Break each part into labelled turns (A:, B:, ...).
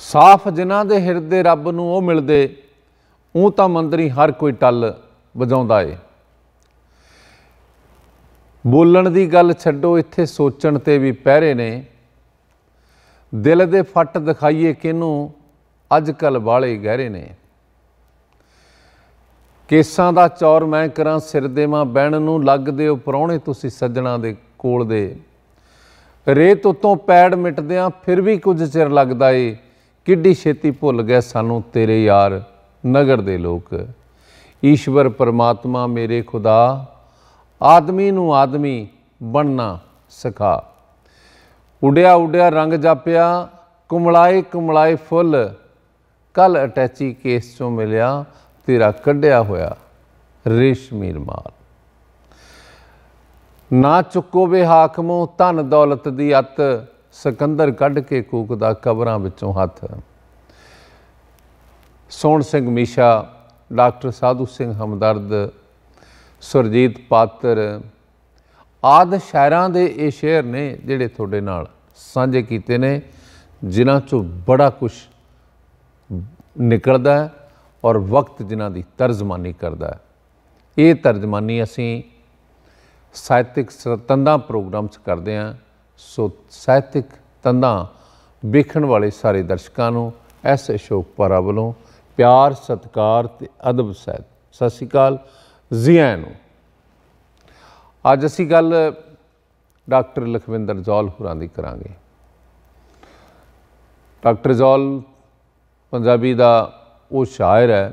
A: ਸਾਫ਼ ਜਿਨ੍ਹਾਂ ਦੇ ਹਿਰਦੇ ਰੱਬ ਨੂੰ ਉਹ ਮਿਲਦੇ ਉਹ ਤਾਂ ਮੰਦਰੀ ਹਰ ਕੋਈ ਟੱਲ ਵਜਾਉਂਦਾ ਏ ਬੋਲਣ ਦੀ ਗੱਲ ਛੱਡੋ ਇੱਥੇ ਸੋਚਣ ਤੇ ਵੀ ਪਹਿਰੇ ਨੇ ਦਿਲ ਦੇ ਫੱਟ ਦਿਖਾਈਏ ਕਿਨੂੰ ਅੱਜ ਕੱਲ ਵਾਲੇ ਗਹਿਰੇ ਨੇ ਕੇਸਾਂ ਦਾ ਚੌਰ ਮੈਂ ਕਰਾਂ ਸਿਰ ਦੇ ਮਾਂ ਬਹਿਣ ਨੂੰ ਲੱਗਦੇ ਹੋ ਪਰੌਣੇ ਤੁਸੀਂ ਸੱਜਣਾ ਦੇ ਕੋਲ ਦੇ ਰੇਤ ਉਤੋਂ ਪੈੜ ਮਿਟਦਿਆਂ ਫਿਰ ਵੀ ਕੁਝ ਚਿਰ ਲੱਗਦਾ ਏ ਕਿੱਡੀ ਛੇਤੀ ਭੁੱਲ ਗਏ ਸਾਨੂੰ ਤੇਰੇ ਯਾਰ ਨਗਰ ਦੇ ਲੋਕ ਈਸ਼ਵਰ ਪਰਮਾਤਮਾ ਮੇਰੇ ਖੁਦਾ ਆਦਮੀ ਨੂੰ ਆਦਮੀ ਬਣਨਾ ਸਿਖਾ ਉਡਿਆ ਉਡਿਆ ਰੰਗ ਜਾਪਿਆ ਕੁਮਲਾਏ ਕੁਮਲਾਏ ਫੁੱਲ ਕੱਲ ਅਟੈਚੀ ਕੇਸ ਚੋਂ ਮਿਲਿਆ ਤੇਰਾ ਕੱਢਿਆ ਹੋਇਆ ਰੇਸ਼ਮੀ ਰਮਾਲ ਨਾ ਚੁੱਕੋ ਵੇ ਹਾਕਮੋ ਧਨ ਦੌਲਤ ਦੀ ਅਤ ਸਿਕੰਦਰ ਕੱਢ ਕੇ ਕੂਕਦਾ ਕਬਰਾਂ ਵਿੱਚੋਂ ਹੱਥ ਸੋਹਣ ਸਿੰਘ ਮੀਸ਼ਾ ਡਾਕਟਰ ਸਾਧੂ ਸਿੰਘ ਹਮਦਰਦ ਸੁਰਜੀਤ ਪਾਤਰ ਆਦ ਸ਼ਾਇਰਾਂ ਦੇ ਇਹ ਸ਼ੇਰ ਨੇ ਜਿਹੜੇ ਤੁਹਾਡੇ ਨਾਲ ਸਾਂਝੇ ਕੀਤੇ ਨੇ ਜਿਨ੍ਹਾਂ ਚੋਂ ਬੜਾ ਕੁਝ ਨਿਕਲਦਾ ਹੈ ਔਰ ਵਕਤ ਜਿਨ੍ਹਾਂ ਦੀ ਤਰਜਮਾਨੀ ਕਰਦਾ ਹੈ ਇਹ ਤਰਜਮਾਨੀ ਅਸੀਂ ਸਾਹਿਤਿਕ ਸਤੰਦਾ ਪ੍ਰੋਗਰਾਮਸ ਕਰਦੇ ਆਂ ਸੋ ਸਾਹਿਤਿਕ ਤੰਦਾਂ ਵੇਖਣ ਵਾਲੇ ਸਾਰੇ ਦਰਸ਼ਕਾਂ ਨੂੰ ਐਸ ਅਸ਼ੋਕ ਪਰਾ ਵੱਲੋਂ ਪਿਆਰ ਸਤਿਕਾਰ ਤੇ ਅਦਬ ਸਹਿਤ ਸਤਿ ਸ਼੍ਰੀ ਅਕਾਲ ਜ਼ਿਆਂ ਨੂੰ ਅੱਜ ਅਸੀਂ ਗੱਲ ਡਾਕਟਰ ਲਖਵਿੰਦਰ ਜੋਲ ਹੁਰਾਂ ਦੀ ਕਰਾਂਗੇ ਡਾਕਟਰ ਜੋਲ ਪੰਜਾਬੀ ਦਾ ਉਹ ਸ਼ਾਇਰ ਹੈ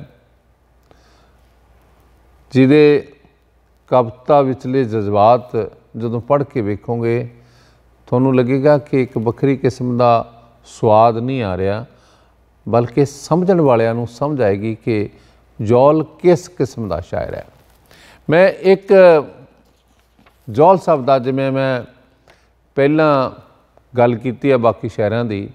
A: ਜਿਹਦੇ ਕਵਿਤਾ ਵਿਚਲੇ ਜਜ਼ਬਾਤ ਜਦੋਂ ਪੜ੍ਹ ਕੇ ਵੇਖੋਗੇ ਤੁਹਾਨੂੰ ਲੱਗੇਗਾ ਕਿ ਇੱਕ ਵੱਖਰੀ ਕਿਸਮ ਦਾ ਸਵਾਦ ਨਹੀਂ ਆ ਰਿਹਾ ਬਲਕਿ ਸਮਝਣ ਵਾਲਿਆਂ ਨੂੰ ਸਮਝ ਆਏਗੀ ਕਿ ਜੋਲ ਕਿਸ ਕਿਸਮ ਦਾ ਸ਼ਾਇਰ ਹੈ ਮੈਂ ਇੱਕ ਜੋਲ ਸਾਹਿਬ ਦਾ ਜਿਵੇਂ ਮੈਂ ਪਹਿਲਾਂ ਗੱਲ ਕੀਤੀ ਹੈ ਬਾਕੀ ਸ਼ਾਇਰਾਂ ਦੀ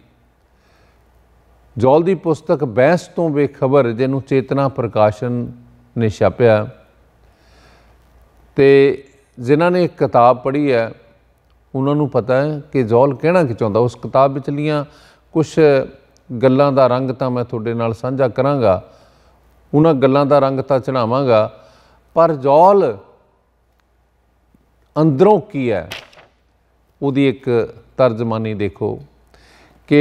A: ਜੋਲ ਦੀ ਪੁਸਤਕ ਬੈਂਸ ਤੋਂ ਬੇਖਬਰ ਜਿਹਨੂੰ ਚੇਤਨਾ ਪ੍ਰਕਾਸ਼ਨ ਨੇ ਛਾਪਿਆ ਤੇ ਜਿਨ੍ਹਾਂ ਨੇ ਇੱਕ ਕਿਤਾਬ ਪੜ੍ਹੀ ਹੈ ਉਹਨਾਂ ਨੂੰ ਪਤਾ ਹੈ ਕਿ ਜ਼ੌਲ ਕਹਿਣਾ ਕੀ ਚਾਹੁੰਦਾ ਉਸ ਕਿਤਾਬ ਵਿੱਚ ਲੀਆਂ ਕੁਝ ਗੱਲਾਂ ਦਾ ਰੰਗ ਤਾਂ ਮੈਂ ਤੁਹਾਡੇ ਨਾਲ ਸਾਂਝਾ ਕਰਾਂਗਾ ਉਹਨਾਂ ਗੱਲਾਂ ਦਾ ਰੰਗ ਤਾਂ ਚੜਾਵਾਂਗਾ ਪਰ ਜ਼ੌਲ ਅੰਦਰੋਂ ਕੀ ਹੈ ਉਹਦੀ ਇੱਕ ਤਰਜਮਾਨੀ ਦੇਖੋ ਕਿ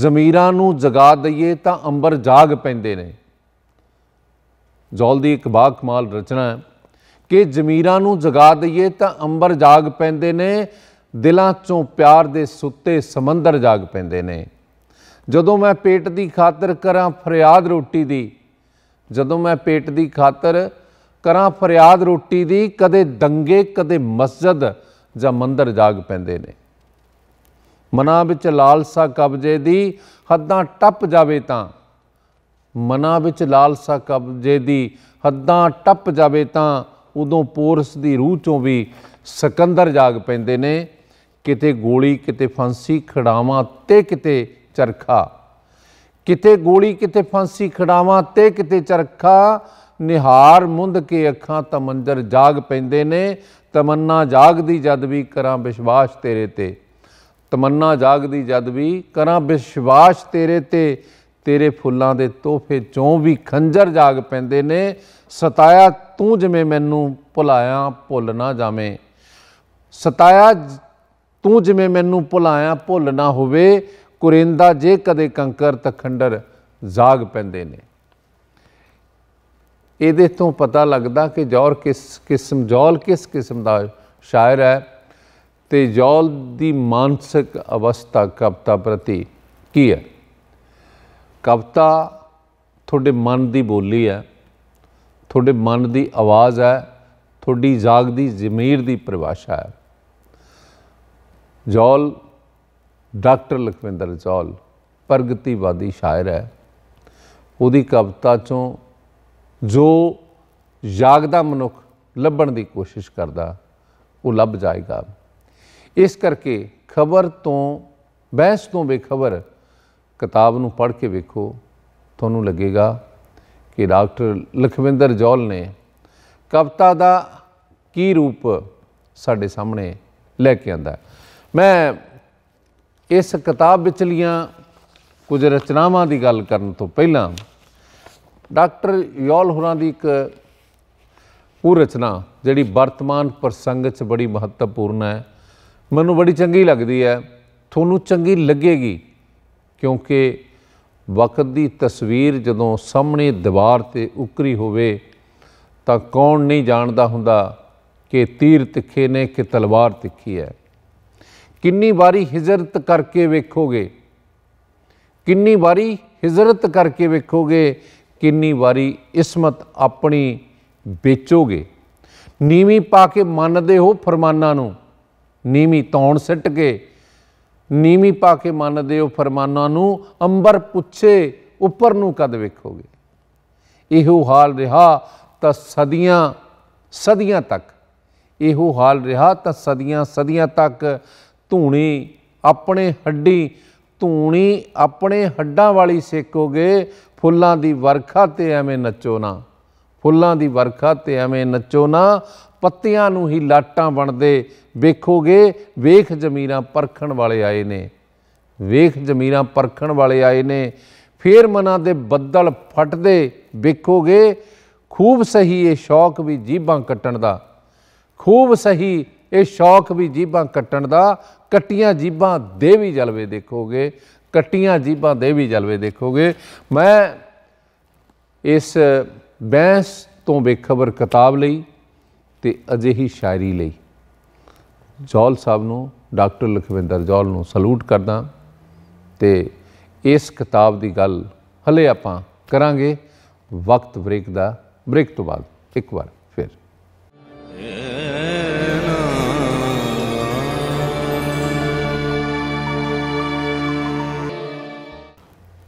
A: ਜ਼ਮੀਰਾਂ ਨੂੰ ਜਗਾ ਦਈਏ ਤਾਂ ਅੰਬਰ ਜਾਗ ਪੈਂਦੇ ਨੇ ਜ਼ੌਲ ਦੀ ਇੱਕ ਬਾਗ ਕਮਾਲ ਰਚਨਾ ਹੈ ਕਿ ਜ਼ਮੀਰਾਂ ਨੂੰ ਜਗਾ ਦਈਏ ਤਾਂ ਅੰਬਰ ਜਾਗ ਪੈਂਦੇ ਨੇ ਦਿਲਾਂ 'ਚੋਂ ਪਿਆਰ ਦੇ ਸੁੱਤੇ ਸਮੁੰਦਰ ਜਾਗ ਪੈਂਦੇ ਨੇ ਜਦੋਂ ਮੈਂ ਪੇਟ ਦੀ ਖਾਤਰ ਕਰਾਂ ਫਰਿਆਦ ਰੋਟੀ ਦੀ ਜਦੋਂ ਮੈਂ ਪੇਟ ਦੀ ਖਾਤਰ ਕਰਾਂ ਫਰਿਆਦ ਰੋਟੀ ਦੀ ਕਦੇ ਦੰਗੇ ਕਦੇ ਮਸਜਿਦ ਜਾਂ ਮੰਦਰ ਜਾਗ ਪੈਂਦੇ ਨੇ ਮਨਾਂ ਵਿੱਚ ਲਾਲਸਾ ਕਬਜ਼ੇ ਦੀ ਹੱਦਾਂ ਟੱਪ ਜਾਵੇ ਤਾਂ ਮਨਾਂ ਵਿੱਚ ਲਾਲਸਾ ਕਬਜ਼ੇ ਦੀ ਹੱਦਾਂ ਟੱਪ ਜਾਵੇ ਤਾਂ ਉਦੋਂ ਪੋਰਸ ਦੀ ਰੂਹ ਚੋਂ ਵੀ ਸਕੰਦਰ ਜਾਗ ਪੈਂਦੇ ਨੇ ਕਿਤੇ ਗੋਲੀ ਕਿਤੇ ਫਾਂਸੀ ਖੜਾਵਾਂ ਤੇ ਕਿਤੇ ਚਰਖਾ ਕਿਤੇ ਗੋਲੀ ਕਿਤੇ ਫਾਂਸੀ ਖੜਾਵਾਂ ਤੇ ਕਿਤੇ ਚਰਖਾ ਨਿਹਾਰ ਮੁੰਦ ਕੇ ਅੱਖਾਂ ਤਮੰਦਰ ਜਾਗ ਪੈਂਦੇ ਨੇ ਤਮੰਨਾ ਜਾਗਦੀ ਜਦ ਵੀ ਕਰਾਂ ਵਿਸ਼ਵਾਸ ਤੇਰੇ ਤੇ ਤਮੰਨਾ ਜਾਗਦੀ ਜਦ ਵੀ ਕਰਾਂ ਵਿਸ਼ਵਾਸ ਤੇਰੇ ਤੇ ਤੇਰੇ ਫੁੱਲਾਂ ਦੇ ਤੋਹਫੇ ਚੋਂ ਵੀ ਖੰਜਰ ਜਾਗ ਪੈਂਦੇ ਨੇ ਸਤਾਇਆ ਤੂੰ ਜਿਵੇਂ ਮੈਨੂੰ ਭੁਲਾਇਆ ਭੁੱਲ ਨਾ ਜਾਵੇਂ ਸਤਾਇਆ ਤੂੰ ਜਿਵੇਂ ਮੈਨੂੰ ਭੁਲਾਇਆ ਭੁੱਲ ਨਾ ਹੋਵੇ ਕੁਰਿੰਦਾ ਜੇ ਕਦੇ ਕੰਕਰ ਤਖੰਡਰ ਜ਼ਾਗ ਪੈਂਦੇ ਨੇ ਇਹਦੇ ਤੋਂ ਪਤਾ ਲੱਗਦਾ ਕਿ ਜੌਰ ਕਿਸ ਕਿਸਮ ਜੌਲ ਕਿਸ ਕਿਸਮ ਦਾ ਸ਼ਾਇਰ ਹੈ ਤੇ ਜੌਲ ਦੀ ਮਾਨਸਿਕ ਅਵਸਥਾ ਕਵਤਾ ਪ੍ਰਤੀ ਕੀ ਹੈ ਕਵਤਾ ਤੁਹਾਡੇ ਮਨ ਦੀ ਬੋਲੀ ਹੈ ਤੁਹਾਡੇ ਮਨ ਦੀ ਆਵਾਜ਼ ਹੈ ਤੁਹਾਡੀ ਜਾਗ ਦੀ ਜ਼ਮੀਰ ਦੀ ਪਰਿਭਾਸ਼ਾ ਹੈ ਜੌਲ ਡਾਕਟਰ ਲਖਵਿੰਦਰ ਜੌਲ ਪ੍ਰਗਤੀਵਾਦੀ ਸ਼ਾਇਰ ਹੈ ਉਹਦੀ ਕਵਿਤਾ ਚੋਂ ਜੋ ਜਾਗਦਾ ਮਨੁੱਖ ਲੱਭਣ ਦੀ ਕੋਸ਼ਿਸ਼ ਕਰਦਾ ਉਹ ਲੱਭ ਜਾਏਗਾ ਇਸ ਕਰਕੇ ਖਬਰ ਤੋਂ ਬਹਿਸ ਤੋਂ ਬੇਖਬਰ ਕਿਤਾਬ ਨੂੰ ਪੜ੍ਹ ਕੇ ਵੇਖੋ ਤੁਹਾਨੂੰ ਲੱਗੇਗਾ ਕਿ ਡਾਕਟਰ ਲਖਵਿੰਦਰ ਜੌਲ ਨੇ ਕਵਿਤਾ ਦਾ ਕੀ ਰੂਪ ਸਾਡੇ ਸਾਹਮਣੇ ਲੈ ਕੇ ਆਂਦਾ ਹੈ ਮੈਂ ਇਸ ਕਿਤਾਬ ਵਿਚਲੀਆਂ ਕੁਝ ਰਚਨਾਵਾਂ ਦੀ ਗੱਲ ਕਰਨ ਤੋਂ ਪਹਿਲਾਂ ਡਾਕਟਰ ਯੋਲ ਹੁਰਾਂ ਦੀ ਇੱਕ ਉਹ ਰਚਨਾ ਜਿਹੜੀ ਵਰਤਮਾਨ ਪ੍ਰਸੰਗ 'ਚ ਬੜੀ ਮਹੱਤਵਪੂਰਨ ਹੈ ਮੈਨੂੰ ਬੜੀ ਚੰਗੀ ਲੱਗਦੀ ਹੈ ਤੁਹਾਨੂੰ ਚੰਗੀ ਲੱਗੇਗੀ ਕਿਉਂਕਿ ਵਕਤ ਦੀ ਤਸਵੀਰ ਜਦੋਂ ਸਾਹਮਣੇ ਦੀਵਾਰ ਤੇ ਉਕਰੀ ਹੋਵੇ ਤਾਂ ਕੌਣ ਨਹੀਂ ਜਾਣਦਾ ਹੁੰਦਾ ਕਿ ਤੀਰ ਤਿੱਖੇ ਨੇ ਕਿ ਤਲਵਾਰ ਤਿੱਖੀ ਹੈ ਕਿੰਨੀ ਵਾਰੀ ਹਿਜਰਤ ਕਰਕੇ ਵੇਖੋਗੇ ਕਿੰਨੀ ਵਾਰੀ ਹਿਜਰਤ ਕਰਕੇ ਵੇਖੋਗੇ ਕਿੰਨੀ ਵਾਰੀ ਇਸਮਤ ਆਪਣੀ ਵੇਚੋਗੇ ਨੀਵੀਂ ਪਾ ਕੇ ਮੰਨਦੇ ਹੋ ਫਰਮਾਨਾਂ ਨੂੰ ਨੀਵੀਂ ਤੌਣ ਸਿੱਟ ਕੇ ਨੀਵੀਂ ਪਾ ਕੇ ਮੰਨਦੇ ਹੋ ਫਰਮਾਨਾਂ ਨੂੰ ਅੰਬਰ ਪੁੱਛੇ ਉੱਪਰ ਨੂੰ ਕਦ ਵੇਖੋਗੇ ਇਹੋ ਹਾਲ ਰਿਹਾ ਤਾਂ ਸਦੀਆਂ ਸਦੀਆਂ ਤੱਕ ਇਹੋ ਹਾਲ ਰਿਹਾ ਤਾਂ ਸਦੀਆਂ ਸਦੀਆਂ ਤੱਕ ਧੂਣੀ ਆਪਣੇ ਹੱਡੀ ਧੂਣੀ ਆਪਣੇ ਹੱਡਾਂ ਵਾਲੀ ਸੇਕੋਗੇ ਫੁੱਲਾਂ ਦੀ ਵਰਖਾ ਤੇ ਐਵੇਂ ਨੱਚੋ ਨਾ ਫੁੱਲਾਂ ਦੀ ਵਰਖਾ ਤੇ ਐਵੇਂ ਨੱਚੋ ਨਾ ਪੱਤਿਆਂ ਨੂੰ ਹੀ ਲਾਟਾਂ ਬਣਦੇ ਵੇਖੋਗੇ ਵੇਖ ਜ਼ਮੀਰਾਂ ਪਰਖਣ ਵਾਲੇ ਆਏ ਨੇ ਵੇਖ ਜ਼ਮੀਰਾਂ ਪਰਖਣ ਵਾਲੇ ਆਏ ਨੇ ਫੇਰ ਮਨਾਂ ਦੇ ਬੱਦਲ ਫਟਦੇ ਵੇਖੋਗੇ ਖੂਬ ਸਹੀ ਇਹ ਸ਼ੌਕ ਵੀ ਜੀਭਾਂ ਕੱਟਣ ਦਾ ਖੂਬ ਸਹੀ ਇਹ ਸ਼ੌਕ ਵੀ ਜੀਭਾਂ ਕੱਟਣ ਦਾ ਕੱਟੀਆਂ ਜੀਭਾਂ ਦੇ ਵੀ ਜਲਵੇ ਦੇਖੋਗੇ ਕੱਟੀਆਂ ਜੀਭਾਂ ਦੇ ਵੀ ਜਲਵੇ ਦੇਖੋਗੇ ਮੈਂ ਇਸ ਬੈਂਸ ਤੋਂ ਬੇਖਬਰ ਕਿਤਾਬ ਲਈ ਤੇ ਅਜਿਹੀ ਸ਼ਾਇਰੀ ਲਈ ਜੌਲ ਸਾਹਿਬ ਨੂੰ ਡਾਕਟਰ ਲਖਵਿੰਦਰ ਜੌਲ ਨੂੰ ਸਲੂਟ ਕਰਦਾ ਤੇ ਇਸ ਕਿਤਾਬ ਦੀ ਗੱਲ ਹਲੇ ਆਪਾਂ ਕਰਾਂਗੇ ਵਕਤ ਬ੍ਰੇਕ ਦਾ ਬ੍ਰੇਕ ਤੋਂ ਬਾਅਦ ਇੱਕ ਵਾਰ ਫਿਰ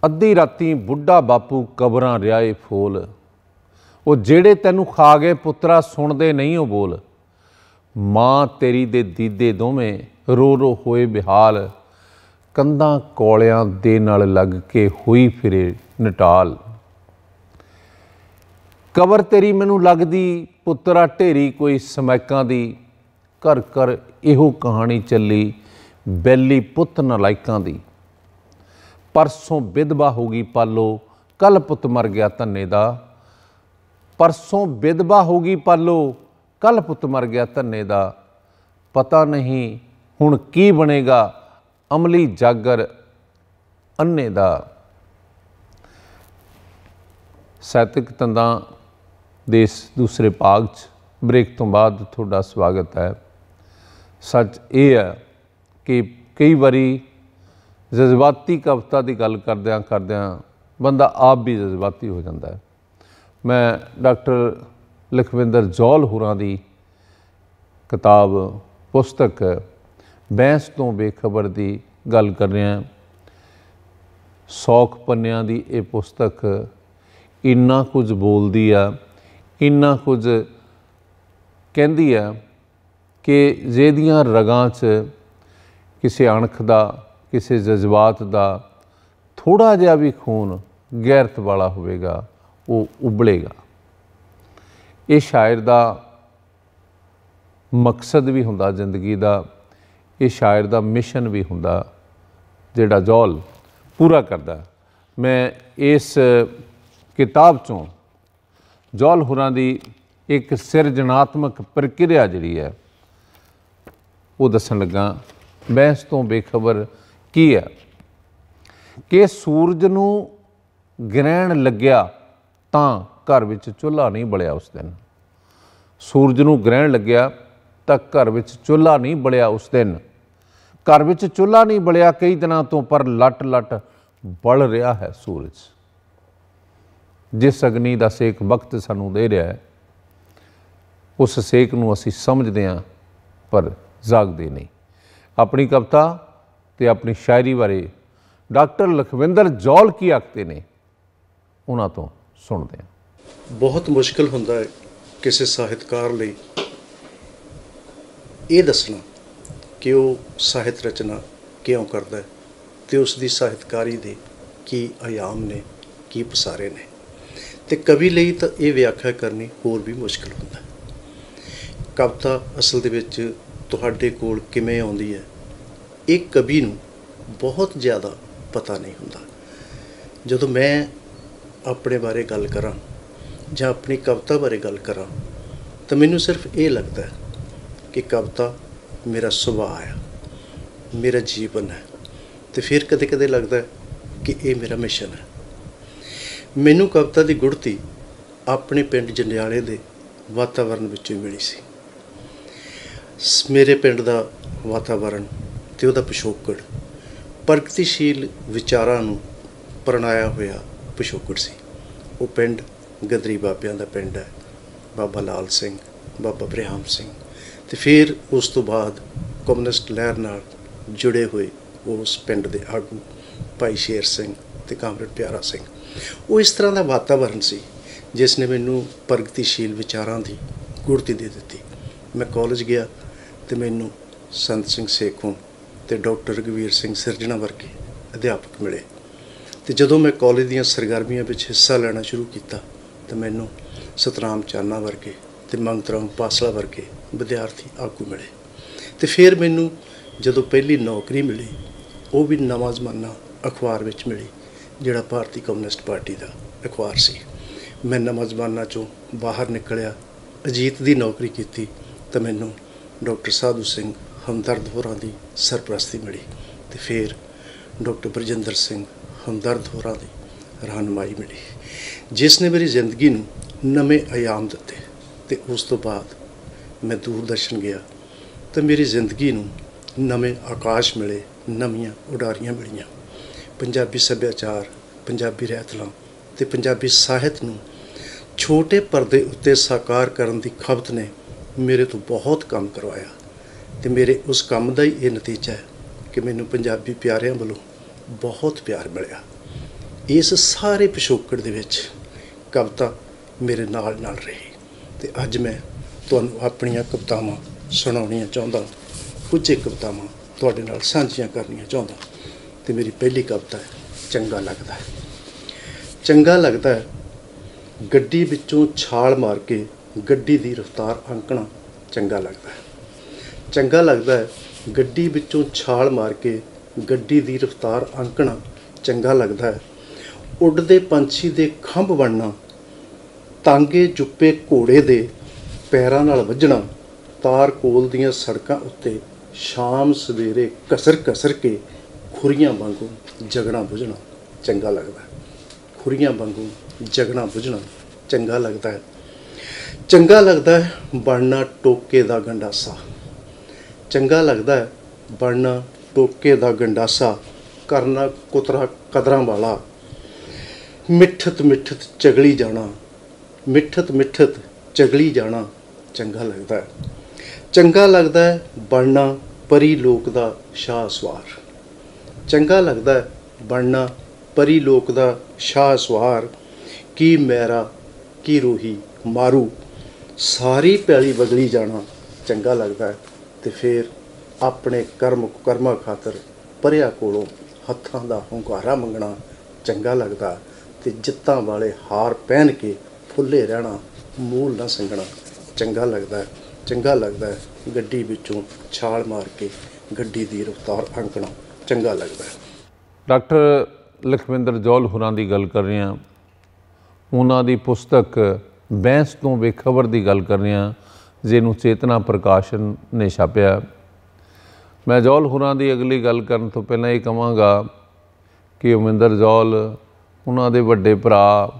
A: ਅੱਧੀ ਰਾਤੀ ਬੁੱਢਾ ਬਾਪੂ ਕਬਰਾਂ ਰਿਆਏ ਫੋਲ ਉਹ ਜਿਹੜੇ ਤੈਨੂੰ ਖਾ ਗਏ ਪੁੱਤਰਾ ਸੁਣਦੇ ਨਹੀਂ ਉਹ ਬੋਲ ਮਾਂ ਤੇਰੀ ਦੇ ਦੀਦੇ ਦੋਵੇਂ ਰੋ ਰੋ ਹੋਏ ਬਿਹਾਲ ਕੰਧਾਂ ਕੋਲਿਆਂ ਦੇ ਨਾਲ ਲੱਗ ਕੇ ਹੋਈ ਫਿਰੇ ਨਟਾਲ ਕਬਰ ਤੇਰੀ ਮੈਨੂੰ ਲੱਗਦੀ ਪੁੱਤਰਾ ਢੇਰੀ ਕੋਈ ਸਮੈਕਾਂ ਦੀ ਘਰ ਘਰ ਇਹੋ ਕਹਾਣੀ ਚੱਲੀ ਬੈਲੀ ਪੁੱਤ ਨਲਾਇਕਾਂ ਦੀ ਪਰਸੋਂ ਵਿਧਵਾ ਹੋ ਗਈ ਪਾਲੋ ਕੱਲ ਪੁੱਤ ਮਰ ਗਿਆ ਧੰਨੇ ਦਾ ਪਰਸੋਂ ਵਿਧਵਾ ਹੋ ਗਈ ਪਾਲੋ ਕੱਲ ਪੁੱਤ ਮਰ ਗਿਆ ਧੰਨੇ ਦਾ ਪਤਾ ਨਹੀਂ ਹੁਣ ਕੀ ਬਣੇਗਾ ਅਮਲੀ ਜਾਗਰ ਅੰਨੇ ਦਾ ਸਾਹਿਤਕ ਤੰਦਾਂ ਦੇ ਦੂਸਰੇ ਭਾਗ 'ਚ ਬ੍ਰੇਕ ਤੋਂ ਬਾਅਦ ਤੁਹਾਡਾ ਸਵਾਗਤ ਹੈ ਸੱਚ ਇਹ ਹੈ ਕਿ ਕਈ ਵਾਰੀ ਜਜ਼ਬਾਤੀ ਕਵਤਾ ਦੀ ਗੱਲ ਕਰਦਿਆਂ ਕਰਦਿਆਂ ਬੰਦਾ ਆਪ ਵੀ ਜਜ਼ਬਾਤੀ ਹੋ ਜਾਂਦਾ ਹੈ ਮੈਂ ਡਾਕਟਰ ਲਖਵਿੰਦਰ ਜੋਲ ਹੁਰਾਂ ਦੀ ਕਿਤਾਬ ਪੁਸਤਕ ਬੈਂਸ ਤੋਂ ਬੇਖਬਰ ਦੀ ਗੱਲ ਕਰ ਰਿਹਾ ਸੌਖ ਪੰਨਿਆਂ ਦੀ ਇਹ ਪੁਸਤਕ ਇੰਨਾ ਕੁਝ ਬੋਲਦੀ ਆ ਇੰਨਾ ਕੁਝ ਕਹਿੰਦੀ ਆ ਕਿ ਦੀਆਂ ਰਗਾਂ 'ਚ ਕਿਸੇ ਅਣਖ ਦਾ ਕਿਸੇ ਜਜ਼ਬਾਤ ਦਾ ਥੋੜਾ ਜਿਹਾ ਵੀ ਖੂਨ ਗੈਰਤ ਵਾਲਾ ਹੋਵੇਗਾ ਉਹ ਉਬਲੇਗਾ ਇਹ ਸ਼ਾਇਰ ਦਾ ਮਕਸਦ ਵੀ ਹੁੰਦਾ ਜ਼ਿੰਦਗੀ ਦਾ ਇਹ ਸ਼ਾਇਰ ਦਾ ਮਿਸ਼ਨ ਵੀ ਹੁੰਦਾ ਜਿਹੜਾ ਜੋਲ ਪੂਰਾ ਕਰਦਾ ਮੈਂ ਇਸ ਕਿਤਾਬ ਚੋਂ ਜੋਲ ਹੁਰਾਂ ਦੀ ਇੱਕ ਸਿਰਜਣਾਤਮਕ ਪ੍ਰਕਿਰਿਆ ਜਿਹੜੀ ਹੈ ਉਹ ਦੱਸਣ ਲੱਗਾ ਬਹਿਸ ਤੋਂ ਬੇਖਬਰ ਕੀ ਹੈ ਕਿ ਸੂਰਜ ਨੂੰ ਗ੍ਰਹਿਣ ਲੱਗਿਆ ਤਾਂ ਘਰ ਵਿੱਚ ਚੁੱਲ੍ਹਾ ਨਹੀਂ ਬਲਿਆ ਉਸ ਦਿਨ ਸੂਰਜ ਨੂੰ ਗ੍ਰਹਿਣ ਲੱਗਿਆ ਤਾਂ ਘਰ ਵਿੱਚ ਚੁੱਲ੍ਹਾ ਨਹੀਂ ਬਲਿਆ ਉਸ ਦਿਨ ਘਰ ਵਿੱਚ ਚੁੱਲ੍ਹਾ ਨਹੀਂ ਬਲਿਆ ਕਈ ਦਿਨਾਂ ਤੋਂ ਪਰ ਲਟ ਲਟ ਬਲ ਰਿਹਾ ਹੈ ਸੂਰਜ ਜਿਸ ਅਗਨੀ ਦਾ ਸੇਕ ਵਕਤ ਸਾਨੂੰ ਦੇ ਰਿਹਾ ਹੈ ਉਸ ਸੇਕ ਨੂੰ ਅਸੀਂ ਸਮਝਦੇ ਹਾਂ ਪਰ ਜਾਗਦੇ ਨਹੀਂ ਆਪਣੀ ਕਵਤਾ ਤੇ ਆਪਣੀ ਸ਼ਾਇਰੀ ਬਾਰੇ ਡਾਕਟਰ ਲਖਵਿੰਦਰ ਜੌਲ ਕੀ ਆਖਦੇ ਨੇ ਉਹਨਾਂ ਤੋਂ ਸੁਣਦੇ ਹਾਂ ਬਹੁਤ ਮੁਸ਼ਕਲ ਹੁੰਦਾ ਹੈ ਕਿਸੇ ਸਾਹਿਤਕਾਰ ਲਈ
B: ਇਹ ਦੱਸਣਾ ਕਿ ਉਹ ਸਾਹਿਤ ਰਚਨਾ ਕਿਉਂ ਕਰਦਾ ਹੈ ਤੇ ਉਸ ਦੀ ਸਾਹਿਤਕਾਰੀ ਦੇ ਕੀ ਆਯਾਮ ਨੇ ਕੀ ਪਸਾਰੇ ਨੇ ਤੇ ਕਵੀ ਲਈ ਤਾਂ ਇਹ ਵਿਆਖਿਆ ਕਰਨੀ ਹੋਰ ਵੀ ਮੁਸ਼ਕਲ ਹੁੰਦਾ ਹੈ ਕਵਤਾ ਅਸਲ ਦੇ ਵਿੱਚ ਤੁਹਾਡੇ ਕੋਲ ਕਿਵੇਂ ਆਉਂਦੀ ਹੈ ਇਹ ਕਵੀ ਨੂੰ ਬਹੁਤ ਜ਼ਿਆਦਾ ਪਤਾ ਨਹੀਂ ਹੁੰਦਾ ਜਦੋਂ ਮੈਂ ਆਪਣੇ ਬਾਰੇ ਗੱਲ ਕਰਾਂ ਜਾਂ ਆਪਣੀ ਕਵਿਤਾ ਬਾਰੇ ਗੱਲ ਕਰਾਂ ਤਾਂ ਮੈਨੂੰ ਸਿਰਫ ਇਹ ਲੱਗਦਾ ਹੈ ਕਿ ਕਵਿਤਾ ਮੇਰਾ ਸੁਭਾਅ ਹੈ ਮੇਰਾ ਜੀਵਨ ਹੈ ਤੇ ਫਿਰ ਕਦੇ-ਕਦੇ ਲੱਗਦਾ ਕਿ ਇਹ ਮੇਰਾ ਮਿਸ਼ਨ ਹੈ ਮੈਨੂੰ ਕਵਿਤਾ ਦੀ ਗੁੜਤੀ ਆਪਣੇ ਪਿੰਡ ਜੰਡਿਆਲੇ ਦੇ ਵਾਤਾਵਰਣ ਵਿੱਚੋਂ ਮਿਲੀ ਸੀ ਮੇਰੇ ਪਿੰਡ ਦਾ ਵਾਤਾਵਰਣ ਤੇ ਉਹਦਾ ਪਿਸ਼ੋਕੜ ਪ੍ਰਗਤੀਸ਼ੀਲ ਵਿਚਾਰਾਂ ਨੂੰ ਪਰਣਾਇਆ ਹੋਇਆ ਪਿਸ਼ੋਕੜ ਸੀ ਉਹ ਪਿੰਡ ਗਦਰੀ ਬਾਬਿਆਂ ਦਾ ਪਿੰਡ ਹੈ ਬਾਬਾ ਲਾਲ ਸਿੰਘ ਬਾਬਾ ਬ੍ਰਿਹਮ ਸਿੰਘ ਤੇ ਫਿਰ ਉਸ ਤੋਂ ਬਾਅਦ ਕਮਿਊਨਿਸਟ ਲਹਿਰ ਨਾਲ ਜੁੜੇ ਹੋਏ ਉਸ ਪਿੰਡ ਦੇ ਆਗੂ ਭਾਈ ਸ਼ੇਰ ਸਿੰਘ ਤੇ ਕਾਮਰੇਡ ਪਿਆਰਾ ਸਿੰਘ ਉਹ ਇਸ ਤਰ੍ਹਾਂ ਦਾ ਵਾਤਾਵਰਣ ਸੀ ਜਿਸ ਨੇ ਮੈਨੂੰ ਪ੍ਰਗਤੀਸ਼ੀਲ ਵਿਚਾਰਾਂ ਦੀ ਗੁਰਤੀ ਦੇ ਦਿੱਤੀ ਮੈਂ ਕਾਲਜ ਗਿਆ ਤੇ ਮੈਨੂੰ ਸੰਤ ਸਿੰਘ ਸੇਖੋਂ ਤੇ ਡਾਕਟਰ ਰਗਵੀਰ ਸਿੰਘ ਸਿਰਜਣਾ ਵਰਗੇ ਅਧਿਆਪਕ ਮਿਲੇ ਤੇ ਜਦੋਂ ਮੈਂ ਕਾਲਜ ਦੀਆਂ ਸਰਗਰਮੀਆਂ ਵਿੱਚ ਹਿੱਸਾ ਲੈਣਾ ਸ਼ੁਰੂ ਕੀਤਾ ਤਾਂ ਮੈਨੂੰ ਸਤਰਾਮ ਚਾਨਾ ਵਰਗੇ ਤੇ ਮੰਗਤਰਾਮ ਪਾਸਲਾ ਵਰਗੇ ਵਿਦਿਆਰਥੀ ਆਗੂ ਮਿਲੇ ਤੇ ਫਿਰ ਮੈਨੂੰ ਜਦੋਂ ਪਹਿਲੀ ਨੌਕਰੀ ਮਿਲੀ ਉਹ ਵੀ ਨਵਾਂ ਜ਼ਮਾਨਾ ਅਖਬਾਰ ਵਿੱਚ ਮਿਲੀ ਜਿਹੜਾ ਭਾਰਤੀ ਕਮਿਊਨਿਸਟ ਪਾਰਟੀ ਦਾ ਅਖਬਾਰ ਸੀ ਮੈਂ ਨਵਾਂ ਜ਼ਮਾਨਾ ਚੋਂ ਬਾਹਰ ਨਿਕਲਿਆ ਅਜੀਤ ਦੀ ਨੌਕਰੀ ਕੀਤੀ ਤਾਂ ਮੈਨੂੰ ਡਾਕਟਰ ਸਾਧੂ ਸਿੰਘ ਹਮਦਰਦ ਹੋਰਾਂ ਦੀ ਸਰਪ੍ਰਸਤੀ ਮਿਲੀ ਤੇ ਫਿਰ ਡਾਕਟਰ ਬ੍ਰਜਿੰਦਰ ਸਿੰਘ ਹਮਦਰਦ ਹੋਰਾਂ ਦੀ ਰਹਿਨਮਾਈ ਮਿਲੀ ਜਿਸ ਨੇ ਮੇਰੀ ਜ਼ਿੰਦਗੀ ਨੂੰ ਨਵੇਂ ਆਯਾਮ ਦਿੱਤੇ ਤੇ ਉਸ ਤੋਂ ਬਾਅਦ ਮੈਂ ਦੂਰਦਰਸ਼ਨ ਗਿਆ ਤੇ ਮੇਰੀ ਜ਼ਿੰਦਗੀ ਨੂੰ ਨਵੇਂ ਆਕਾਸ਼ ਮਿਲੇ ਨਵੀਆਂ ਉਡਾਰੀਆਂ ਮਿਲੀਆਂ ਪੰਜਾਬੀ ਸੱਭਿਆਚਾਰ ਪੰਜਾਬੀ ਰਹਿਤਲਾਂ ਤੇ ਪੰਜਾਬੀ ਸਾਹਿਤ ਨੂੰ ਛੋਟੇ ਪਰਦੇ ਉੱਤੇ ਸਾਕਾਰ ਕਰਨ ਦੀ ਖਬਤ ਨੇ ਮੇਰੇ ਤੋਂ ਬਹੁਤ ਕੰਮ ਕਰਵਾਇਆ ਤੇ ਮੇਰੇ ਉਸ ਕੰਮ ਦਾ ਹੀ ਇਹ ਨਤੀਜਾ ਹੈ ਕਿ ਮੈਨੂੰ ਪੰਜਾਬੀ ਪਿਆਰਿਆਂ ਵੱਲੋਂ ਬਹੁਤ ਪਿਆਰ ਮਿਲਿਆ ਇਸ ਸਾਰੇ ਪਿਛੋਕੜ ਦੇ ਵਿੱਚ ਕਵਤਾ ਮੇਰੇ ਨਾਲ ਨਾਲ ਰਹੀ ਤੇ ਅੱਜ ਮੈਂ ਤੁਹਾਨੂੰ ਆਪਣੀਆਂ ਕਵਤਾਵਾਂ ਸੁਣਾਉਣੀਆਂ ਚਾਹੁੰਦਾ ਕੁਝ ਇੱਕ ਕਵਤਾਵਾਂ ਤੁਹਾਡੇ ਨਾਲ ਸਾਂਝੀਆਂ ਕਰਨੀਆਂ ਚਾਹੁੰਦਾ ਤੇ ਮੇਰੀ ਪਹਿਲੀ ਕਵਤਾ ਹੈ ਚੰਗਾ ਲੱਗਦਾ ਹੈ ਚੰਗਾ ਲੱਗਦਾ ਹੈ ਗੱਡੀ ਵਿੱਚੋਂ ਛਾਲ ਮਾਰ ਕੇ ਗੱਡੀ ਦੀ ਰਫ਼ਤਾਰ ਅੰਕਣਾ ਚੰਗਾ ਲੱਗਦਾ ਹੈ ਚੰਗਾ ਲੱਗਦਾ ਹੈ ਗੱਡੀ ਵਿੱਚੋਂ ਛਾਲ ਮਾਰ ਕੇ ਗੱਡੀ ਦੀ ਰਫ਼ਤਾਰ ਅੰਕਣਾ ਚੰਗਾ ਲੱਗਦਾ ਹੈ ਉੱਡਦੇ ਪੰਛੀ ਦੇ ਖੰਭ ਬਣਨਾ ਤਾਂਗੇ ਜੁੱਪੇ ਘੋੜੇ ਦੇ ਪੈਰਾਂ ਨਾਲ ਵੱਜਣਾ ਤਾਰ ਕੋਲ ਦੀਆਂ ਸੜਕਾਂ ਉੱਤੇ ਸ਼ਾਮ ਸਵੇਰੇ ਕਸਰ ਕਸਰ ਕੇ ਖੁਰੀਆਂ ਵਾਂਗੂ ਜਗਣਾ ਬੁਝਣਾ ਚੰਗਾ ਲੱਗਦਾ ਹੈ ਖੁਰੀਆਂ ਵਾਂਗੂ ਜਗਣਾ ਬੁਝਣਾ ਚੰਗਾ ਲੱਗਦਾ ਹੈ ਚੰਗਾ ਲੱਗਦਾ ਹੈ ਬਣਨਾ ਟੋਕੇ ਦਾ ਗੰਡਾਸਾ ਚੰਗਾ ਲੱਗਦਾ ਬਣਨਾ ਟੋਕੇ ਦਾ ਗੰਡਾਸਾ ਕਰਨਾ ਕੁਤਰਾ ਕਦਰਾਂ ਵਾਲਾ ਮਿੱਠਤ ਮਿੱਠਤ ਚਗਲੀ ਜਾਣਾ ਮਿੱਠਤ ਮਿੱਠਤ ਚਗਲੀ ਜਾਣਾ ਚੰਗਾ ਲੱਗਦਾ ਹੈ ਚੰਗਾ ਲੱਗਦਾ ਹੈ ਬਣਨਾ ਪਰੀ ਲੋਕ ਦਾ ਸ਼ਾਹ ਸਵਾਰ ਚੰਗਾ ਲੱਗਦਾ ਹੈ ਬਣਨਾ ਪਰੀ ਲੋਕ ਦਾ ਸ਼ਾਹ ਸਵਾਰ ਕੀ ਮੇਰਾ ਕੀ ਰੂਹੀ ਮਾਰੂ ਸਾਰੀ ਪੈਲੀ ਬਦਲੀ ਜਾਣਾ ਚੰਗਾ ਲੱਗਦਾ ਹੈ ਤੇ ਫਿਰ ਆਪਣੇ ਕਰਮ ਕਰਮਾ ਖਾਤਰ ਪਰਿਆ ਕੋਲੋਂ ਹੱਥਾਂ ਦਾ ਹੰਕਾਰਾ ਮੰਗਣਾ ਚੰਗਾ ਲੱਗਦਾ ਤੇ ਜਿੱਤਾਂ ਵਾਲੇ ਹਾਰ ਪਹਿਨ ਕੇ ਫੁੱਲੇ ਰਹਿਣਾ ਮੂਲ ਨਾ ਸੰਗਣਾ ਚੰਗਾ ਲੱਗਦਾ ਚੰਗਾ ਲੱਗਦਾ ਗੱਡੀ ਵਿੱਚੋਂ ਛਾਲ ਮਾਰ ਕੇ ਗੱਡੀ ਦੀ ਰਫ਼ਤਾਰ ਅੰਕਣਾ ਚੰਗਾ ਲੱਗਦਾ
A: ਡਾਕਟਰ ਲਖਵਿੰਦਰ ਜੋਲ ਹੁਰਾਂ ਦੀ ਗੱਲ ਕਰ ਰਹੇ ਉਹਨਾਂ ਦੀ ਪੁਸਤਕ ਬੈਂਸ ਤੋਂ ਬੇਖਬਰ ਦੀ ਗੱਲ ਕਰ ਰਹੇ ਜਿਹਨੂੰ ਚੇਤਨਾ ਪ੍ਰਕਾਸ਼ਨ ਨੇ ਛਾਪਿਆ ਮੈਂ ਜੌਲ ਹੁਰਾਂ ਦੀ ਅਗਲੀ ਗੱਲ ਕਰਨ ਤੋਂ ਪਹਿਲਾਂ ਇਹ ਕਹਾਂਗਾ ਕਿ ਉਮਿੰਦਰ ਜੌਲ ਉਹਨਾਂ ਦੇ ਵੱਡੇ ਭਰਾ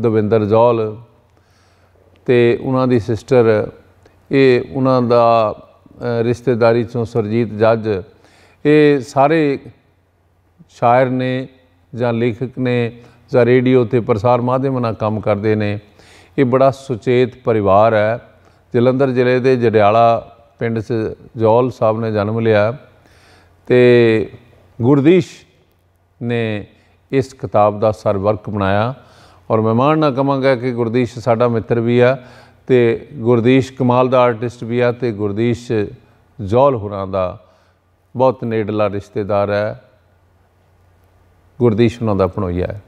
A: ਦਵਿੰਦਰ ਜੌਲ ਤੇ ਉਹਨਾਂ ਦੀ ਸਿਸਟਰ ਇਹ ਉਹਨਾਂ ਦਾ ਰਿਸ਼ਤੇਦਾਰੀ ਚੋਂ ਸਰਜੀਤ ਜੱਜ ਇਹ ਸਾਰੇ ਸ਼ਾਇਰ ਨੇ ਜਾਂ ਲੇਖਕ ਨੇ ਜਾਂ ਰੇਡੀਓ ਤੇ ਪ੍ਰਸਾਰ ਮਾਧਿਅਮ ਨਾਲ ਕੰਮ ਕਰਦੇ ਨੇ ਇਹ ਬੜਾ ਸੁਚੇਤ ਪਰਿਵਾਰ ਹੈ ਜਲੰਧਰ ਜ਼ਿਲ੍ਹੇ ਦੇ ਜੜਿਆਲਾ ਪਿੰਡ 'ਚ ਜੋਲ ਸਾਹਿਬ ਨੇ ਜਨਮ ਲਿਆ ਤੇ ਗੁਰਦੀਸ਼ ਨੇ ਇਸ ਕਿਤਾਬ ਦਾ ਸਰਵਰਕ ਬਣਾਇਆ ਔਰ ਮਹਿਮਾਨ ਨਾ ਕਮਾਂਗਾ ਕਿ ਗੁਰਦੀਸ਼ ਸਾਡਾ ਮਿੱਤਰ ਵੀ ਆ ਤੇ ਗੁਰਦੀਸ਼ ਕਮਾਲ ਦਾ ਆਰਟਿਸਟ ਵੀ ਆ ਤੇ ਗੁਰਦੀਸ਼ ਜੋਲ ਹੁਰਾਂ ਦਾ ਬਹੁਤ ਨੇੜਲਾ ਰਿਸ਼ਤੇਦਾਰ ਹੈ ਗੁਰਦੀਸ਼ ਉਹਨਾਂ ਦਾ ਪਣੋਈਆ ਹੈ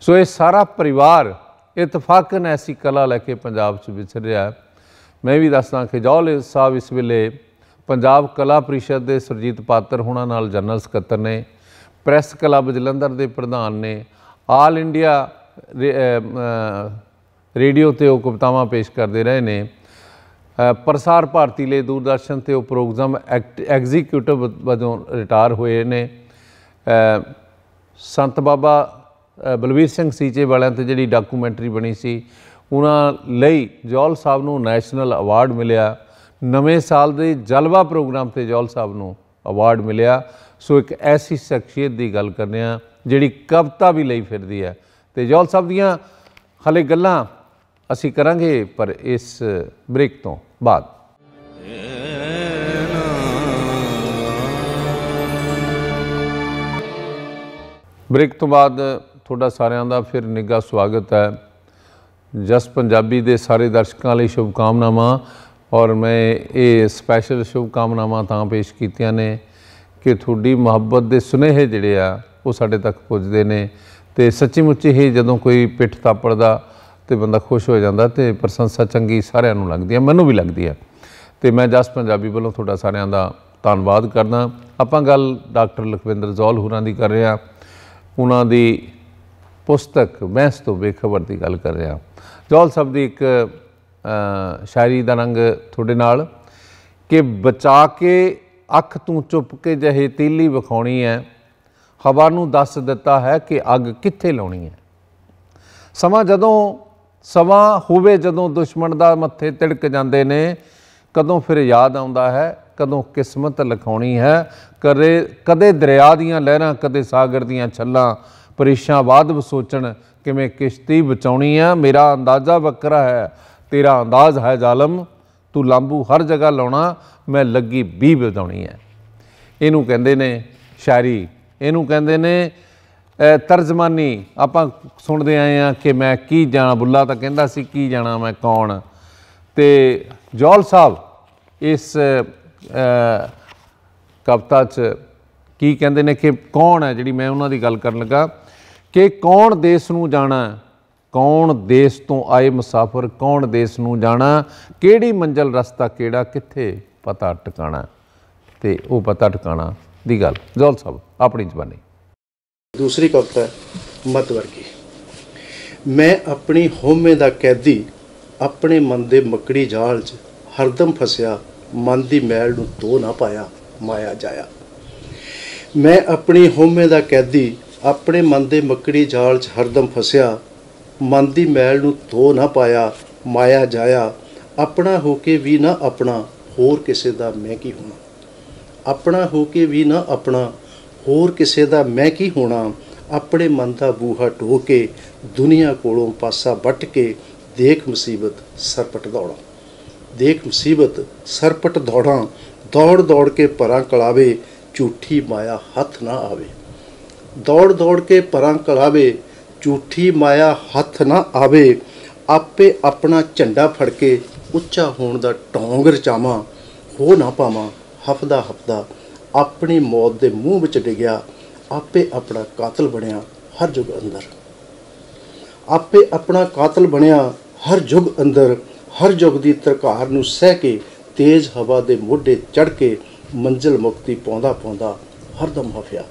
A: ਸੋ ਇਹ ਸਾਰਾ ਪਰਿਵਾਰ ਇਤਫਾਕਨ ਐਸੀ ਕਲਾ ਲੈ ਕੇ ਪੰਜਾਬ 'ਚ ਵਿਚਰਿਆ ਮੈਂ ਵੀ ਦੱਸਦਾ ਕਿ ਜੌਲ ਸਾਹਿਬ ਇਸ ਵੇਲੇ ਪੰਜਾਬ ਕਲਾ ਪ੍ਰੀਸ਼ਦ ਦੇ ਸਰਜੀਤ ਪਾਤਰ ਹੁਣਾਂ ਨਾਲ ਜਨਰਲ ਸਕੱਤਰ ਨੇ ਪ੍ਰੈਸ ਕਲੱਬ ਜਲੰਧਰ ਦੇ ਪ੍ਰਧਾਨ ਨੇ ਆਲ ਇੰਡੀਆ ਰੇਡੀਓ ਤੇ ਉਹ ਕਵਿਤਾਵਾਂ ਪੇਸ਼ ਕਰਦੇ ਰਹੇ ਨੇ ਪ੍ਰਸਾਰ ਭਾਰਤੀ ਲਈ ਦੂਰਦਰਸ਼ਨ ਤੇ ਉਹ ਪ੍ਰੋਗਰਾਮ ਐਗਜ਼ੀਕਿਊਟਿਵ ਵਜੋਂ ਰਿਟਾਇਰ ਹੋਏ ਨੇ ਸੰਤ ਬਾਬਾ ਬਲਵੀਰ ਸਿੰਘ ਸੀਚੇ ਵਾਲਿਆਂ ਤੇ ਜਿਹੜੀ ਡਾਕੂਮੈਂਟਰੀ ਬਣੀ ਸੀ ਉਹਨਾਂ ਲਈ ਜੋਲ ਸਾਹਿਬ ਨੂੰ ਨੈਸ਼ਨਲ ਅਵਾਰਡ ਮਿਲਿਆ ਨਵੇਂ ਸਾਲ ਦੇ ਜਲਵਾ ਪ੍ਰੋਗਰਾਮ ਤੇ ਜੋਲ ਸਾਹਿਬ ਨੂੰ ਅਵਾਰਡ ਮਿਲਿਆ ਸੋ ਇੱਕ ਐਸੀ ਸ਼ਖਸੀਅਤ ਦੀ ਗੱਲ ਕਰਨੇ ਆ ਜਿਹੜੀ ਕਵਤਾ ਵੀ ਲਈ ਫਿਰਦੀ ਹੈ ਤੇ ਜੋਲ ਸਾਹਿਬ ਦੀਆਂ ਹਲੇ ਗੱਲਾਂ ਅਸੀਂ ਕਰਾਂਗੇ ਪਰ ਇਸ ਬ੍ਰੇਕ ਤੋਂ ਬਾਅਦ ਬ੍ਰੇਕ ਤੋਂ ਬਾਅਦ ਤੁਹਾਡਾ ਸਾਰਿਆਂ ਦਾ ਫਿਰ ਨਿੱਘਾ ਸਵਾਗਤ ਹੈ ਜਸ ਪੰਜਾਬੀ ਦੇ ਸਾਰੇ ਦਰਸ਼ਕਾਂ ਲਈ ਸ਼ੁਭ ਕਾਮਨਾਵਾਂ ਔਰ ਮੈਂ ਇਹ ਸਪੈਸ਼ਲ ਸ਼ੁਭ ਕਾਮਨਾਵਾਂ ਤਾਂ ਪੇਸ਼ ਕੀਤੀਆਂ ਨੇ ਕਿ ਤੁਹਾਡੀ ਮੁਹੱਬਤ ਦੇ ਸੁਨੇਹੇ ਜਿਹੜੇ ਆ ਉਹ ਸਾਡੇ ਤੱਕ ਪਹੁੰਚਦੇ ਨੇ ਤੇ ਸੱਚੀ ਮੁੱਚੀ ਹੀ ਜਦੋਂ ਕੋਈ ਪਿੱਠ ਤਾਪੜਦਾ ਤੇ ਬੰਦਾ ਖੁਸ਼ ਹੋ ਜਾਂਦਾ ਤੇ ਪ੍ਰਸ਼ੰਸਾ ਚੰਗੀ ਸਾਰਿਆਂ ਨੂੰ ਲੱਗਦੀ ਹੈ ਮੈਨੂੰ ਵੀ ਲੱਗਦੀ ਹੈ ਤੇ ਮੈਂ ਜਸ ਪੰਜਾਬੀ ਵੱਲੋਂ ਤੁਹਾਡਾ ਸਾਰਿਆਂ ਦਾ ਧੰਨਵਾਦ ਕਰਦਾ ਆਪਾਂ ਗੱਲ ਡਾਕਟਰ ਲਖਵਿੰਦਰ ਜ਼ੋਲ ਹੁਰਾਂ ਦੀ ਕਰ ਰਹੇ ਆ ਉਹਨਾਂ ਦੀ ਪੁਸਤਕ ਮੈਂਸ ਤੋਂ ਬੇਖਬਰ ਦੀ ਗੱਲ ਕਰ ਰਿਹਾ ਜੋਲ ਸਾਹਿਬ ਦੀ ਇੱਕ ਸ਼ਾਇਰੀ ਦਾ ਰੰਗ ਤੁਹਾਡੇ ਨਾਲ ਕਿ ਬਚਾ ਕੇ ਅੱਖ ਤੂੰ ਚੁੱਪ ਕੇ ਜਹੇ ਤੀਲੀ ਵਿਖਾਉਣੀ ਐ ਹਵਾ ਨੂੰ ਦੱਸ ਦਿੱਤਾ ਹੈ ਕਿ ਅੱਗ ਕਿੱਥੇ ਲਾਉਣੀ ਐ ਸਮਾਂ ਜਦੋਂ ਸਮਾਂ ਹੋਵੇ ਜਦੋਂ ਦੁਸ਼ਮਣ ਦਾ ਮੱਥੇ ਤਿੜਕ ਜਾਂਦੇ ਨੇ ਕਦੋਂ ਫਿਰ ਯਾਦ ਆਉਂਦਾ ਹੈ ਕਦੋਂ ਕਿਸਮਤ ਲਿਖਾਉਣੀ ਹੈ ਕਰੇ ਕਦੇ ਦਰਿਆ ਦੀਆਂ ਲਹਿਰਾਂ ਕਦੇ ਸਾਗਰ ਦੀਆਂ ਛੱਲਾਂ ਪਰੇਸ਼ਾਂ ਬਾਦ ਸੋਚਣ ਕਿਵੇਂ ਕਿਸ਼ਤੀ ਬਚਾਉਣੀ ਆ ਮੇਰਾ ਅੰਦਾਜ਼ਾ ਵੱਖਰਾ ਹੈ ਤੇਰਾ ਅੰਦਾਜ਼ ਹੈ ਜ਼ਾਲਮ ਤੂੰ ਲਾਂਬੂ ਹਰ ਜਗ੍ਹਾ ਲਾਉਣਾ ਮੈਂ ਲੱਗੀ ਵੀ ਬਚਾਉਣੀ ਹੈ ਇਹਨੂੰ ਕਹਿੰਦੇ ਨੇ ਸ਼ਾਇਰੀ ਇਹਨੂੰ ਕਹਿੰਦੇ ਨੇ ਤਰਜਮਾਨੀ ਆਪਾਂ ਸੁਣਦੇ ਆਏ ਆ ਕਿ ਮੈਂ ਕੀ ਜਾਣਾ ਬੁੱਲਾ ਤਾਂ ਕਹਿੰਦਾ ਸੀ ਕੀ ਜਾਣਾ ਮੈਂ ਕੌਣ ਤੇ ਜੋਲ ਸਾਹਿਬ ਇਸ ਕਵਤਾ 'ਚ ਕੀ ਕਹਿੰਦੇ ਨੇ ਕਿ ਕੌਣ ਹੈ ਜਿਹੜੀ ਮੈਂ ਉਹਨਾਂ ਦੀ ਗੱਲ ਕਰਨ ਲੱਗਾ ਕਿ ਕੌਣ ਦੇਸ਼ ਨੂੰ ਜਾਣਾ ਕੌਣ ਦੇਸ਼ ਤੋਂ ਆਏ ਮੁਸਾਫਰ ਕੌਣ ਦੇਸ਼ ਨੂੰ ਜਾਣਾ ਕਿਹੜੀ ਮੰਜ਼ਲ ਰਸਤਾ ਕਿਹੜਾ ਕਿੱਥੇ ਪਤਾ ਟਿਕਾਣਾ ਤੇ ਉਹ ਪਤਾ ਟਿਕਾਣਾ ਦੀ ਗੱਲ ਜੋਲ ਸਾਹਿਬ ਆਪਣੀ ਜ਼ਬਾਨੀ
B: ਦੂਸਰੀ ਕਵਿਤਾ ਮਤ ਵਰਗੀ
A: ਮੈਂ ਆਪਣੀ
B: ਹੋਮੇ ਦਾ ਕੈਦੀ ਆਪਣੇ ਮਨ ਦੇ ਮੱਕੜੀ ਜਾਲ 'ਚ ਹਰਦਮ ਫਸਿਆ ਮਨ ਦੀ ਮੈਲ ਨੂੰ ਤੋ ਨਾ ਪਾਇਆ ਮਾਇਆ ਜਾਇਆ ਮੈਂ ਆਪਣੀ ਹੋਮੇ ਦਾ ਕੈਦੀ ਆਪਣੇ ਮਨ ਦੇ ਮੱਕੜੀ ਜਾਲ 'ਚ ਹਰਦਮ ਫਸਿਆ ਮਨ ਦੀ ਮੈਲ ਨੂੰ ਧੋ ਨਾ ਪਾਇਆ ਮਾਇਆ ਜਾਇਆ ਆਪਣਾ ਹੋ ਕੇ ਵੀ ਨਾ ਆਪਣਾ ਹੋਰ ਕਿਸੇ ਦਾ ਮੈਂ ਕੀ ਹੋਣਾ ਆਪਣਾ ਹੋ ਕੇ ਵੀ ਨਾ ਆਪਣਾ ਹੋਰ ਕਿਸੇ ਦਾ ਮੈਂ ਕੀ ਹੋਣਾ ਆਪਣੇ ਮਨ ਦਾ ਬੂਹਾ ਢੋ ਕੇ ਦੁਨੀਆ ਕੋਲੋਂ ਪਾਸਾ ਵੱਟ ਕੇ ਦੇਖ ਮੁਸੀਬਤ ਸਰਪਟ ਦੌੜਾ ਦੇਖ ਮੁਸੀਬਤ ਸਰਪਟ ਦੌੜਾ ਦੌੜ ਦੌੜ ਕੇ ਪਰਾਂ ਕਲਾਵੇ ਝੂਠੀ ਮਾਇਆ ਹੱਥ ਨਾ ਆਵੇ ਦੌੜ ਦੌੜ ਕੇ ਪਰਾਂ ਕਲਾਵੇ ਝੂਠੀ ਮਾਇਆ ਹੱਥ ਨਾ ਆਵੇ ਆਪੇ ਆਪਣਾ ਝੰਡਾ ਫੜ ਕੇ ਉੱਚਾ ਹੋਣ ਦਾ ਟੌਂਗ ਰਚਾਵਾਂ ਹੋ ਨਾ ਪਾਵਾਂ ਹਫਦਾ ਹਫਦਾ ਆਪਣੀ ਮੌਤ ਦੇ ਮੂੰਹ ਵਿੱਚ ਡਿਗਿਆ ਆਪੇ ਆਪਣਾ ਕਾਤਲ ਬਣਿਆ ਹਰ ਜੁਗ ਅੰਦਰ ਆਪੇ ਆਪਣਾ ਕਾਤਲ ਬਣਿਆ ਹਰ ਜੁਗ ਅੰਦਰ ਹਰ ਜੁਗ ਦੀ ਤਰਕਾਰ ਨੂੰ ਸਹਿ ਕੇ ਤੇਜ਼ ਹਵਾ ਦੇ ਮੋਢੇ ਚੜ ਕੇ ਮੰਜ਼ਲ ਮੁਕਤੀ ਪਾਉਂਦਾ ਪਾਉਂਦਾ ਹਰਦਮ ਹਫਿਆ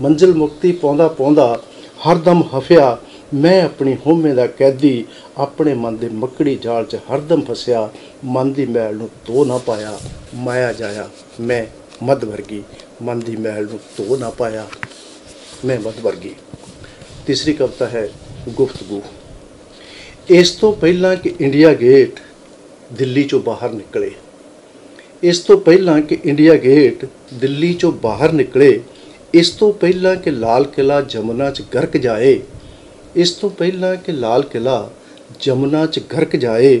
B: ਮੰਜ਼ਲ ਮੁਕਤੀ ਪਾਉਂਦਾ ਪਾਉਂਦਾ ਹਰਦਮ ਹਫਿਆ ਮੈਂ ਆਪਣੀ ਹੋਮੇ ਦਾ ਕੈਦੀ ਆਪਣੇ ਮਨ ਦੇ ਮੱਕੜੀ ਜਾਲ 'ਚ ਹਰਦਮ ਫਸਿਆ ਮਨ ਦੀ ਮੈਲ ਨੂੰ ਤੋ ਨਾ ਪਾਇਆ ਮਾਇਆ ਜਾਇਆ ਮੈਂ ਮਦ ਵਰਗੀ ਮਨ ਦੀ ਮੈਲ ਨੂੰ ਤੋ ਨਾ ਪਾਇਆ ਮੈਂ ਮਦ ਵਰਗੀ ਤੀਸਰੀ ਕਵਤਾ ਹੈ ਗੁਫ਼ਤਗੂ ਇਸ ਤੋਂ ਪਹਿਲਾਂ ਕਿ ਇੰਡੀਆ ਗੇਟ ਦਿੱਲੀ ਚੋਂ ਬਾਹਰ ਨਿਕਲੇ ਇਸ ਤੋਂ ਪਹਿਲਾਂ ਕਿ ਇੰਡੀਆ ਗੇਟ ਦਿੱਲੀ ਚੋਂ ਬਾਹਰ ਨਿਕਲੇ ਇਸ ਤੋਂ ਪਹਿਲਾਂ ਕਿ ਲਾਲ ਕਿਲਾ ਜਮਨਾ 'ਚ ਗਰਕ ਜਾਏ ਇਸ ਤੋਂ ਪਹਿਲਾਂ ਕਿ ਲਾਲ ਕਿਲਾ ਜਮਨਾ 'ਚ ਗਰਕ ਜਾਏ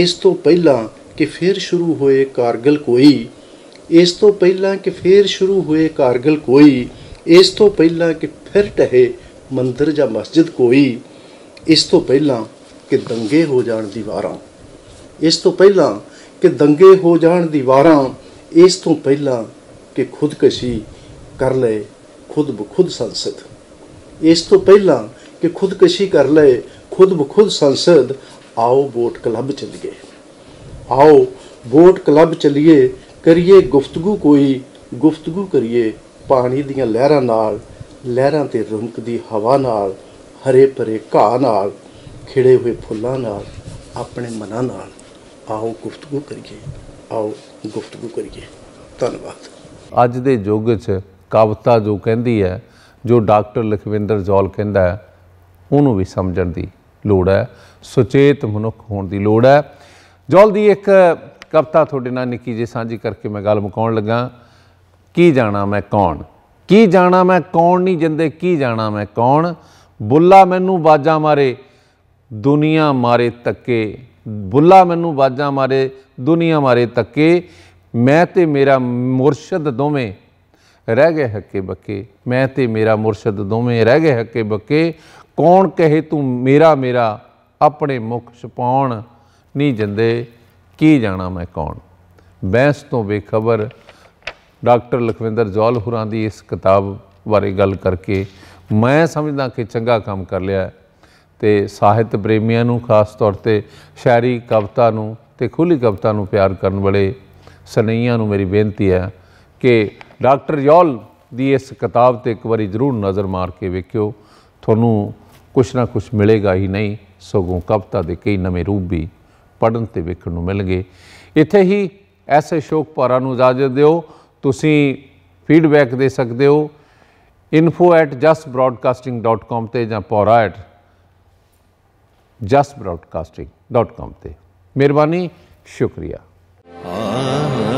B: ਇਸ ਤੋਂ ਪਹਿਲਾਂ ਕਿ ਫੇਰ ਸ਼ੁਰੂ ਹੋਏ ਕਾਰਗਲ ਕੋਈ ਇਸ ਤੋਂ ਪਹਿਲਾਂ ਕਿ ਫੇਰ ਸ਼ੁਰੂ ਹੋਏ ਕਾਰਗਲ ਕੋਈ ਇਸ ਤੋਂ ਪਹਿਲਾਂ ਕਿ ਫਿਰ ਟਹੇ ਮੰਦਰ ਜਾਂ ਮਸਜਿਦ ਕੋਈ ਇਸ ਤੋਂ ਪਹਿਲਾਂ ਕਿ ਦੰਗੇ ਹੋ ਜਾਣ ਦੀਵਾਰਾਂ ਇਸ ਤੋਂ ਪਹਿਲਾਂ ਕਿ ਦੰਗੇ ਹੋ ਜਾਣ ਦੀਵਾਰਾਂ ਇਸ ਤੋਂ ਪਹਿਲਾਂ ਕਿ ਖੁਦਕਸ਼ੀ ਕਰ ਲਏ ਖੁਦ ਬਖੁਦ ਸੰਸਦ ਇਸ ਤੋਂ ਪਹਿਲਾਂ ਕਿ ਖੁਦਕਸ਼ੀ ਕਰ ਲਏ ਖੁਦ ਬਖੁਦ ਸੰਸਦ ਆਓ ਵੋਟ ਕਲੱਬ ਚੱਲੀਏ ਆਓ ਵੋਟ ਕਲੱਬ ਚੱਲੀਏ ਕਰੀਏ ਗੁਫ਼ਤਗੂ ਕੋਈ ਗੁਫ਼ਤਗੂ ਕਰੀਏ ਪਾਣੀ ਦੀਆਂ ਲਹਿਰਾਂ ਨਾਲ ਲਹਿਰਾਂ ਤੇ ਰੁਮਕਦੀ ਹਵਾ ਨਾਲ ਹਰੇ ਭਰੇ ਘਾਹ ਨਾਲ ਖਿੜੇ ਹੋਏ ਫੁੱਲਾਂ ਨਾਲ ਆਪਣੇ ਮਨਾਂ ਨਾਲ ਆਓ ਗੁਫ਼ਤਗੂ ਕਰੀਏ ਆਓ ਗੁਫ਼ਤਗੂ ਕਰੀਏ ਧੰਨਵਾਦ
A: ਅੱਜ ਦੇ ਯੁੱਗ 'ਚ ਕਵਿਤਾ ਜੋ ਕਹਿੰਦੀ ਹੈ ਜੋ ਡਾਕਟਰ ਲਖਵਿੰਦਰ ਜੋਲ ਕਹਿੰਦਾ ਹੈ ਉਹਨੂੰ ਵੀ ਸਮਝਣ ਦੀ ਲੋੜ ਹੈ ਸੁਚੇਤ ਮਨੁੱਖ ਹੋਣ ਦੀ ਲੋੜ ਹੈ ਜੋਲ ਦੀ ਇੱਕ ਕਵਿਤਾ ਤੁਹਾਡੇ ਨਾਲ ਨਿੱਕੀ ਜੀ ਸਾਂਝੀ ਕਰਕੇ ਮੈਂ ਗੱਲ ਮੁਕਾਉਣ ਲੱਗਾ ਕੀ ਜਾਣਾ ਮੈਂ ਕੌਣ ਕੀ ਜਾਣਾ ਮੈਂ ਕੌਣ ਨਹੀਂ ਜਿੰਦੇ ਕੀ ਜਾਣਾ ਮੈਂ ਕੌਣ ਬੁੱਲਾ ਮੈਨੂੰ ਬਾਜਾ ਮਾਰੇ ਦੁਨੀਆ ਮਾਰੇ ਤੱਕੇ ਬੁੱਲਾ ਮੈਨੂੰ ਬਾਜਾ ਮਾਰੇ ਦੁਨੀਆ ਮਾਰੇ ਤੱਕੇ ਮੈਂ ਤੇ ਮੇਰਾ ਮੁਰਸ਼ਿਦ ਦੋਵੇਂ ਰਹਿ ਗਏ ਹੱਕੇ ਬੱਕੇ ਮੈਂ ਤੇ ਮੇਰਾ ਮੁਰਸ਼ਿਦ ਦੋਵੇਂ ਰਹਿ ਗਏ ਹੱਕੇ ਬੱਕੇ ਕੌਣ ਕਹੇ ਤੂੰ ਮੇਰਾ ਮੇਰਾ ਆਪਣੇ ਮੁਖ ਛਪਾਉਣ ਨਹੀਂ ਜੰਦੇ ਕੀ ਜਾਣਾ ਮੈਂ ਕੌਣ ਬੈਂਸ ਤੋਂ ਬੇਖਬਰ ਡਾਕਟਰ ਲਖਵਿੰਦਰ ਜੋਲ ਹੁਰਾਂ ਦੀ ਇਸ ਕਿਤਾਬ ਬਾਰੇ ਗੱਲ ਕਰਕੇ ਮੈਂ ਸਮਝਦਾ ਕਿ ਚੰਗਾ ਕੰਮ ਕਰ ਲਿਆ ਤੇ ਸਾਹਿਤ ਪ੍ਰੇਮੀਆਂ ਨੂੰ ਖਾਸ ਤੌਰ ਤੇ ਸ਼ਾਇਰੀ ਕਵਿਤਾ ਨੂੰ ਤੇ ਖੁੱਲੀ ਕਵਿਤਾ ਨੂੰ ਪਿਆਰ ਕਰਨ ਵਾਲੇ ਸਨਈਆਂ ਨੂੰ ਮੇਰੀ ਬੇਨਤੀ ਹੈ ਕਿ ਡਾਕਟਰ ਯੋਲ ਦੀ ਇਸ ਕਿਤਾਬ ਤੇ ਇੱਕ ਵਾਰੀ ਜ਼ਰੂਰ ਨਜ਼ਰ ਮਾਰ ਕੇ ਵੇਖਿਓ ਤੁਹਾਨੂੰ ਕੁਛ ਨਾ ਕੁਛ ਮਿਲੇਗਾ ਹੀ ਨਹੀਂ ਸਗੋਂ ਕਵਿਤਾ ਦੇ ਕਈ ਨਵੇਂ ਰੂਪ ਵੀ ਪੜਨ ਤੇ ਵੇਖਣ ਨੂੰ ਮਿਲਗੇ ਇੱਥੇ ਹੀ ਐਸੇ ਸ਼ੋਕ ਭਾਰਾਂ ਨੂੰ ਇਜਾਜ਼ਤ ਦਿਓ ਤੁਸੀਂ ਫੀਡਬੈਕ ਦੇ ਸਕਦੇ ਹੋ info@justbroadcasting.com ਤੇ ਜਾਂ pora@justbroadcasting.com ਤੇ ਮਿਹਰਬਾਨੀ ਸ਼ੁਕਰੀਆ ਆ